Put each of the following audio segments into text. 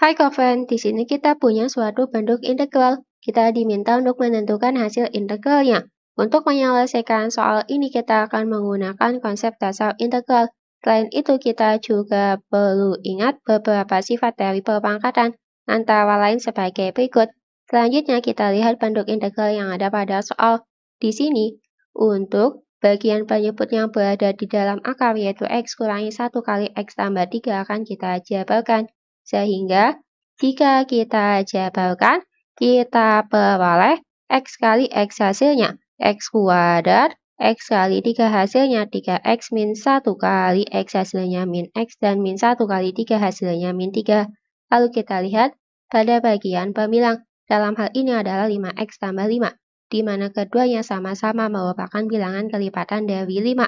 Hai Coven, di sini kita punya suatu bentuk integral. Kita diminta untuk menentukan hasil integralnya. Untuk menyelesaikan soal ini kita akan menggunakan konsep dasar integral. Selain itu kita juga perlu ingat beberapa sifat dari perpangkatan, antara lain sebagai berikut. Selanjutnya kita lihat bentuk integral yang ada pada soal. Di sini, untuk bagian penyebut yang berada di dalam akar yaitu X kurangi 1 kali X tambah 3 akan kita jabarkan. Sehingga jika kita jabarkan, kita peroleh X kali X hasilnya, X kuadrat, X kali 3 hasilnya 3X min 1 kali X hasilnya min X dan min 1 kali 3 hasilnya min 3. Lalu kita lihat pada bagian pemilang, Dalam hal ini adalah 5X tambah 5, di mana keduanya sama-sama merupakan bilangan kelipatan dari 5.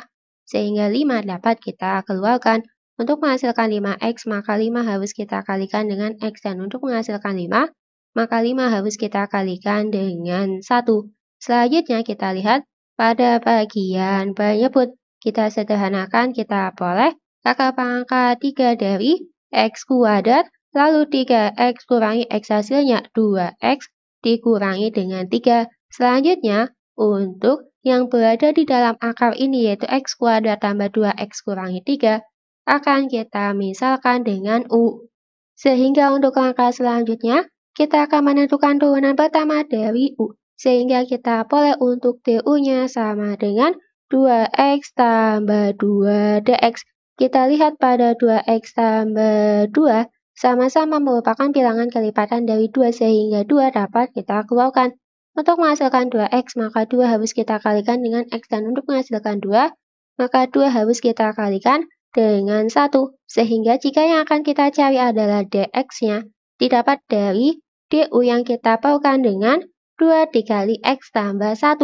Sehingga 5 dapat kita keluarkan untuk menghasilkan 5X, maka 5 harus kita kalikan dengan X. Dan untuk menghasilkan 5, maka 5 harus kita kalikan dengan 1. Selanjutnya kita lihat pada bagian penyebut. Kita sederhanakan, kita peroleh kakak pangkat 3 dari X kuadrat, lalu 3X kurangi X hasilnya 2X dikurangi dengan 3. Selanjutnya, untuk yang berada di dalam akar ini yaitu X kuadrat tambah 2X kurangi 3, akan kita misalkan dengan U. Sehingga untuk langkah selanjutnya, kita akan menentukan turunan pertama dari U. Sehingga kita boleh untuk DU-nya sama dengan 2x tambah 2 dx. Kita lihat pada 2x tambah 2 sama-sama merupakan bilangan kelipatan dari 2 sehingga 2 dapat kita keluarkan. Untuk menghasilkan 2x, maka 2 harus kita kalikan dengan x dan untuk menghasilkan 2, maka 2 harus kita kalikan dengan satu, sehingga jika yang akan kita cari adalah dx-nya, didapat dari du yang kita paukan dengan 2 dikali x tambah 1.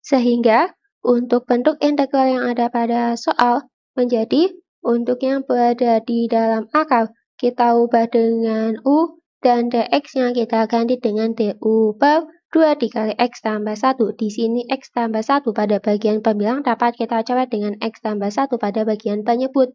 Sehingga untuk bentuk integral yang ada pada soal menjadi untuk yang berada di dalam akar, kita ubah dengan u dan dx nya kita ganti dengan du per 2 dikali X tambah 1. Di sini X tambah 1 pada bagian pembilang dapat kita coret dengan X tambah 1 pada bagian penyebut.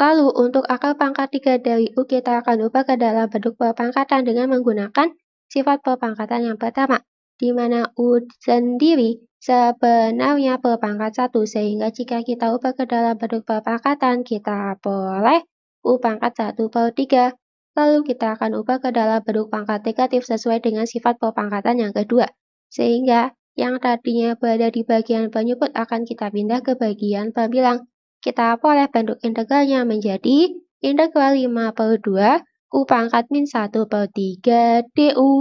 Lalu, untuk akar pangkat 3 dari U kita akan ubah ke dalam bentuk perpangkatan dengan menggunakan sifat perpangkatan yang pertama, di mana U sendiri sebenarnya perpangkat 1, sehingga jika kita ubah ke dalam bentuk perpangkatan, kita boleh U pangkat 1 per 3. Lalu kita akan ubah ke dalam bentuk pangkat negatif sesuai dengan sifat pepangkatan yang kedua. Sehingga yang tadinya berada di bagian penyebut akan kita pindah ke bagian pembilang. Kita peroleh bentuk integralnya menjadi integral 5 per 2 U pangkat min 1 per 3 DU.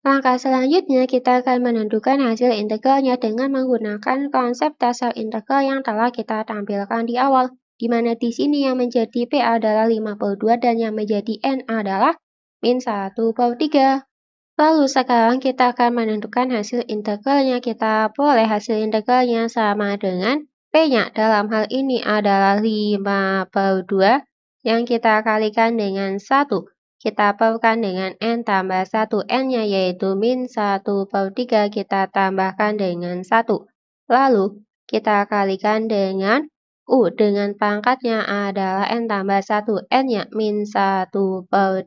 Langkah selanjutnya kita akan menentukan hasil integralnya dengan menggunakan konsep dasar integral yang telah kita tampilkan di awal di mana di sini yang menjadi P adalah 52 dan yang menjadi N adalah min 1 per 3. Lalu sekarang kita akan menentukan hasil integralnya. Kita boleh hasil integralnya sama dengan P-nya. Dalam hal ini adalah 5 per 2 yang kita kalikan dengan 1. Kita perkan dengan N tambah 1. N-nya yaitu min 1 per 3 kita tambahkan dengan 1. Lalu kita kalikan dengan U dengan pangkatnya adalah N tambah 1. n ya, min 1 per 3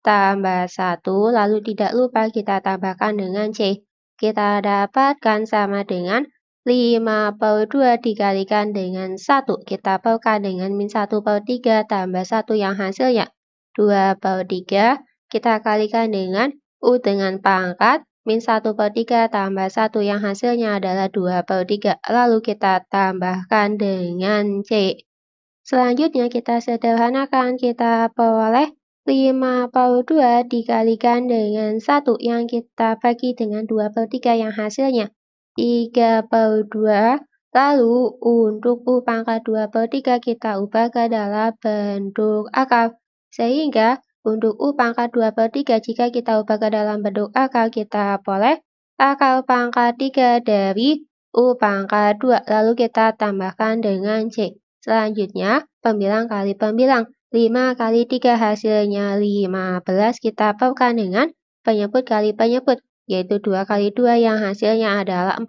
tambah 1, lalu tidak lupa kita tambahkan dengan C. Kita dapatkan sama dengan 5 per 2 dikalikan dengan 1. Kita perkan dengan min 1 per 3 tambah 1 yang hasilnya 2 per 3. Kita kalikan dengan U dengan pangkat Min 1 per 3 tambah 1 yang hasilnya adalah 2 per 3. Lalu kita tambahkan dengan C. Selanjutnya kita sederhanakan, kita peroleh 5 per 2 dikalikan dengan 1 yang kita bagi dengan 2 per 3 yang hasilnya 3 per 2. Lalu untuk U pangkat 2 per 3 kita ubah ke dalam bentuk akar. Sehingga untuk U pangkat 2 per 3 jika kita ubah ke dalam bentuk akal kita boleh akal pangkat 3 dari U pangkat 2 lalu kita tambahkan dengan C. Selanjutnya pembilang kali pembilang 5 kali 3 hasilnya 15 kita perkan dengan penyebut kali penyebut yaitu 2 kali 2 yang hasilnya adalah 4.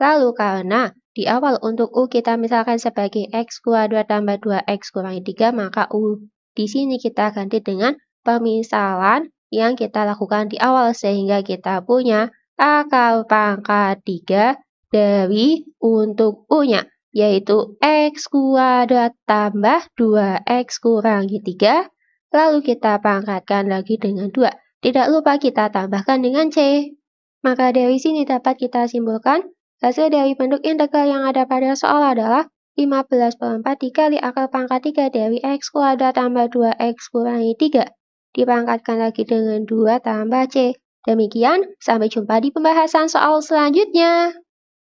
Lalu karena di awal untuk U kita misalkan sebagai X kuadrat tambah 2X kurang 3 maka U di sini kita ganti dengan pemisalan yang kita lakukan di awal sehingga kita punya akal pangkat 3 dari untuk U-nya, yaitu X kuadrat tambah 2X kurangi 3, lalu kita pangkatkan lagi dengan 2. Tidak lupa kita tambahkan dengan C. Maka dari sini dapat kita simpulkan, hasil dari bentuk integral yang ada pada soal adalah 15 per 4 dikali akal pangkat 3 dari X kuadrat tambah 2X kurangi 3 dipangkatkan lagi dengan 2 tambah C. Demikian, sampai jumpa di pembahasan soal selanjutnya.